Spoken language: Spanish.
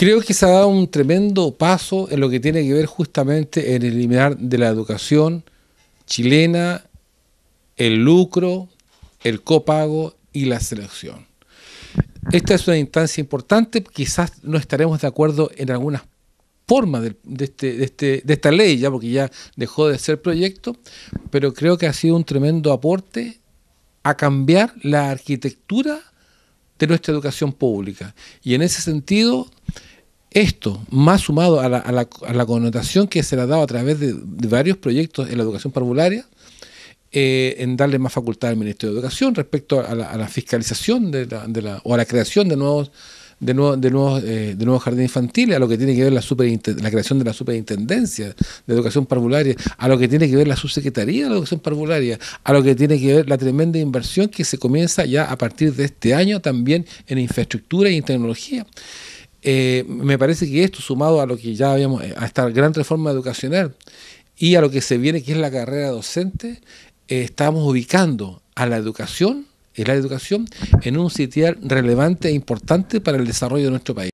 Creo que se ha dado un tremendo paso en lo que tiene que ver justamente en eliminar de la educación chilena el lucro, el copago y la selección. Esta es una instancia importante, quizás no estaremos de acuerdo en algunas forma de, este, este, de esta ley, ya porque ya dejó de ser proyecto, pero creo que ha sido un tremendo aporte a cambiar la arquitectura de nuestra educación pública. Y en ese sentido, esto, más sumado a la, connotación que se le ha dado a través de, varios proyectos en la educación parvularia, eh, en darle más facultad al Ministerio de Educación respecto a la, fiscalización de la, o a la creación de nuevos eh, nuevos jardines infantiles, a lo que tiene que ver la, la creación de la superintendencia de educación parvularia, a lo que tiene que ver la subsecretaría de educación parvularia, a lo que tiene que ver la tremenda inversión que se comienza ya a partir de este año también en infraestructura y en tecnología. Eh, me parece que esto, sumado a lo que ya habíamos, eh, a esta gran reforma educacional y a lo que se viene, que es la carrera docente, eh, estamos ubicando a la educación, y la educación, en un sitio relevante e importante para el desarrollo de nuestro país.